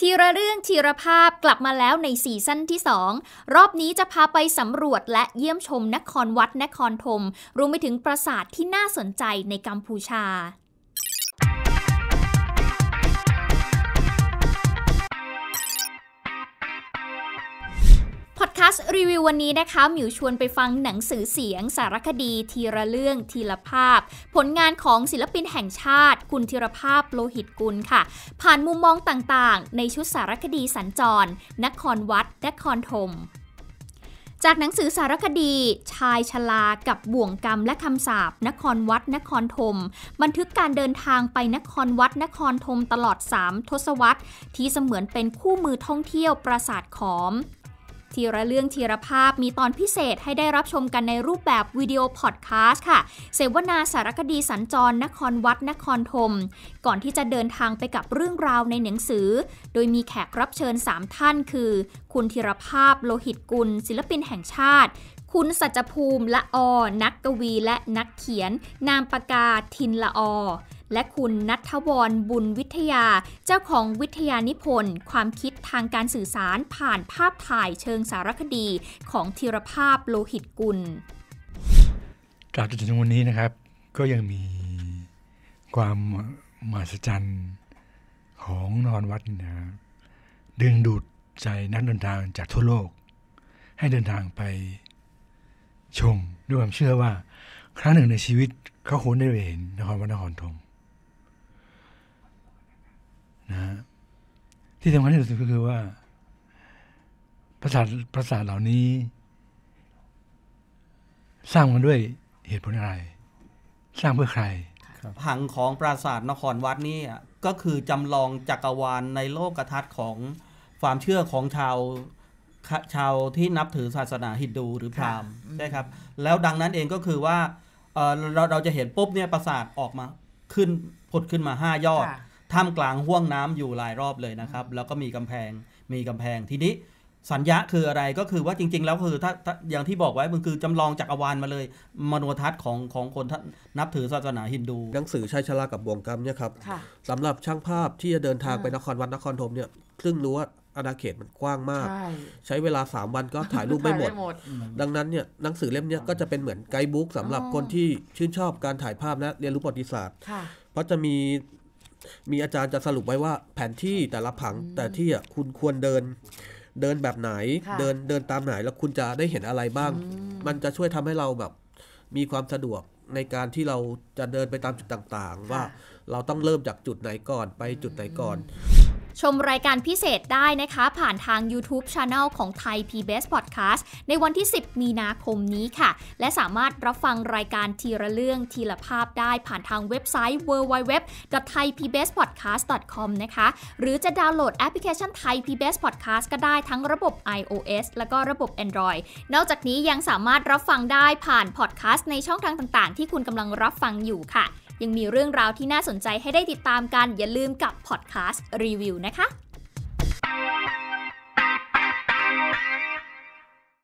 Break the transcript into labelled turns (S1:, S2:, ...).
S1: ทีละเรื่องทีละภาพกลับมาแล้วในซีซั่นที่2รอบนี้จะพาไปสำรวจและเยี่ยมชมนครวัดนครธมรวมไปถึงปราสาทที่น่าสนใจในกัมพูชาคาสต์รีวิววันนี้นะคะหมิวชวนไปฟังหนังสือเสียง สารคดีทีละเรื่องทีละภาพ ผลงานของศิลปินแห่งชาติ คุณธีรภาพโลหิตกุลค่ะ ผ่านมุมมองต่างๆ ในชุดสารคดีสัญจร นครวัด นครธมจากหนังสือสารคดี ชายชลากับบ่วงกรรมและคำสาบนครวัด นครธมบันทึกการเดินทางไปนครวัด นครธมตลอด 3ทศวรรษที่เสมือนเป็นคู่มือท่องเที่ยวปราสาทขอมทีละเรื่องทีละภาพมีตอนพิเศษให้ได้รับชมกันในรูปแบบวิดีโอพอดแคสต์ค่ะเสวนาสารคดีสัญจร นครวัดนครธมก่อนที่จะเดินทางไปกับเรื่องราวในหนังสือ โดยมีแขกรับเชิญ 3 ท่านคือ คุณธีรภาพโลหิตกุล ศิลปินแห่งชาติ คุณสัจภูมิ ละออ นักกวี และนักเขียน นามปากกาทินละอและคุณนัทวร บุญวิทยาเจ้าของวิทยานิพนธ์ ความคิดทางการสื่อสารผ่านภาพถ่ายเชิงสารคดีของธีรภาพโลหิตกุล
S2: จากจนถึงวันนี้นะครับ ก็ยังมีความมหัศจรรย์ของนอนวัดนะครับดึงดูดใจนักเดินทางจากทั่วโลก ให้เดินทางไปชมด้วยความเชื่อว่า ครั้งหนึ่งในชีวิตเขาควรได้เห็นนครวัดนครธมนะที่สำคัญที่สุดก็คือว่า ประสาทประสาทเหล่านี้ สร้างมาด้วยเหตุผลอะไร สร้างเพื่อใคร
S3: ผังของปราสาทนครวัดนี่ ก็คือจำลองจักรวาลในโลกกระทัดของความเชื่อของชาวชาวที่นับถือศาสนาฮินดูหรือพราหมณ์ใช่ครับ แล้วดังนั้นเองก็คือว่า เราเราจะเห็นปุ๊บเนี่ยปราสาทออกมา ขึ้นผดขึ้นมา5ยอดท่ามกลางห่วงน้ำอยู่หลายรอบเลยนะครับ แล้วก็มีกำแพง มีกำแพง ทีนี้สัญญาคืออะไรก็คือว่าจริง ๆ แล้วคือ ถ้า อย่างที่บอกไว้มันคือจำลองจักรวาลมาเลยมโนทัศน์ของของคนนับถือศาสนาฮินดู
S4: หนังสือชัยชลากับบ่วงกรรมเนี่ยครับสำหรับช่างภาพที่จะเดินทางไปนครวัดนครธมเนี่ยครึ่งรั้วอาณาเขตมันกว้างมาก ใช้เวลา 3 วันก็ถ่ายรูปไม่หมดดังนั้นเนี่ยหนังสือเล่มนี้ก็จะเป็นเหมือนไกด์บุ๊กสำหรับคนที่ชื่นชอบการถ่ายภาพและเรียนรู้ประวัติศาสตร์เพราะจะมีมีอาจารย์จะสรุปไว้ว่าแผนที่แต่ละผังแต่ที่อ่ะคุณควรเดิน เดินแบบไหน เดินเดินตามไหนแล้วคุณจะได้เห็นอะไรบ้าง มันจะช่วยทำให้เราแบบ มีความสะดวกในการที่เราจะเดินไปตามจุดต่างๆ ว่าเราต้องเริ่มจากจุดไหนก่อนไปจุดไหนก่อน
S1: ชมรายการพิเศษได้นะคะผ่านทาง YouTube c h anel ของไทย PBS Podcast ในวันที่ 10 มีนาคมนี้ค่ะ และสามารถรับฟังรายการทีละเรื่องทีละภาพได้ผ่านทางเว็บไซต์ www.thaipbspodcast.com นะคะ หรือจะดาวน์โหลดแอปพลิเคชันไทย PBS Podcast ก็ได้ทั้งระบบ iOS แล้วก็ระบบ Android นอกจากนี้ยังสามารถรับฟังได้ผ่านพอดแคสต์ในช่องทางต่างๆ ที่คุณกำลังรับฟังอยู่ค่ะยังมีเรื่องราวที่น่าสนใจให้ได้ติดตามกัน อย่าลืมกับพอดแคสต์รีวิวนะคะ